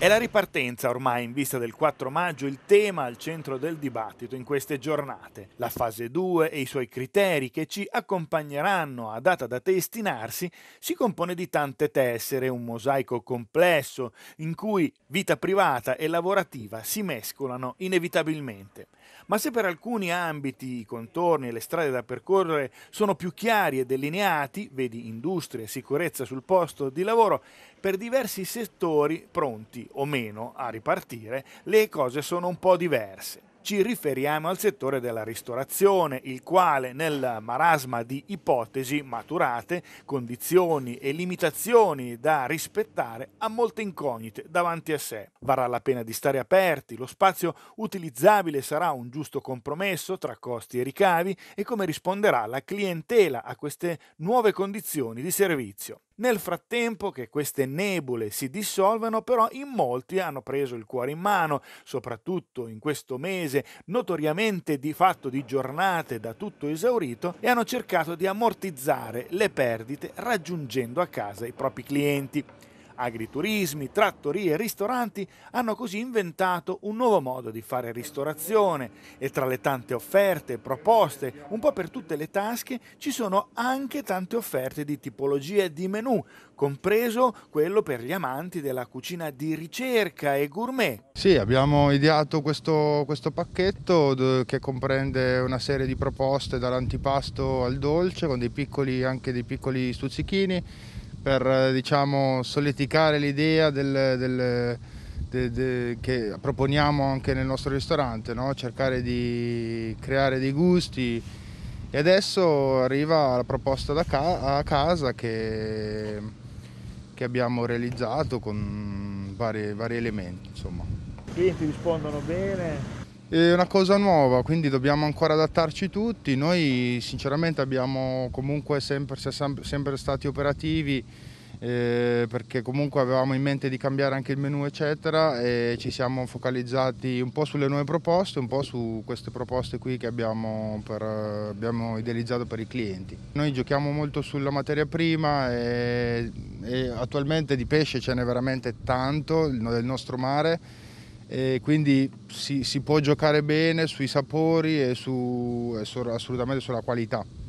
È la ripartenza ormai in vista del 4 maggio il tema al centro del dibattito in queste giornate, la fase 2 e i suoi criteri che ci accompagneranno a data da testinarsi si compone di tante tessere, un mosaico complesso in cui vita privata e lavorativa si mescolano inevitabilmente. Ma se per alcuni ambiti i contorni e le strade da percorrere sono più chiari e delineati, vedi industria e sicurezza sul posto di lavoro, per diversi settori pronti o meno a ripartire, le cose sono un po' diverse. Ci riferiamo al settore della ristorazione, il quale nel marasma di ipotesi maturate, condizioni e limitazioni da rispettare ha molte incognite davanti a sé. Varrà la pena di stare aperti, lo spazio utilizzabile sarà un giusto compromesso tra costi e ricavi e come risponderà la clientela a queste nuove condizioni di servizio. Nel frattempo che queste nebule si dissolvano, però in molti hanno preso il cuore in mano, soprattutto in questo mese notoriamente di fatto di giornate da tutto esaurito, e hanno cercato di ammortizzare le perdite raggiungendo a casa i propri clienti. Agriturismi, trattorie e ristoranti hanno così inventato un nuovo modo di fare ristorazione e tra le tante offerte e proposte, un po' per tutte le tasche, ci sono anche tante offerte di tipologie di menù, compreso quello per gli amanti della cucina di ricerca e gourmet. Sì, abbiamo ideato questo, questo pacchetto che comprende una serie di proposte dall'antipasto al dolce con dei piccoli, anche dei piccoli stuzzichini per eh, diciamo, solidificare l'idea del, del, de, de, che proponiamo anche nel nostro ristorante, no? cercare di creare dei gusti e adesso arriva la proposta da ca a casa che, che, abbiamo realizzato con vari, vari elementi. Insomma. I clienti rispondono bene, è una cosa nuova, quindi dobbiamo ancora adattarci tutti. Noi sinceramente abbiamo comunque sempre, sempre stati operativi eh, perché comunque avevamo in mente di cambiare anche il menu eccetera e ci siamo focalizzati un po' sulle nuove proposte, un po' su queste proposte qui che abbiamo, per, abbiamo idealizzato per i clienti. Noi giochiamo molto sulla materia prima e, e attualmente di pesce ce n'è veramente tanto nel nostro mare e quindi si, si, può giocare bene sui sapori e, su, assolutamente sulla qualità.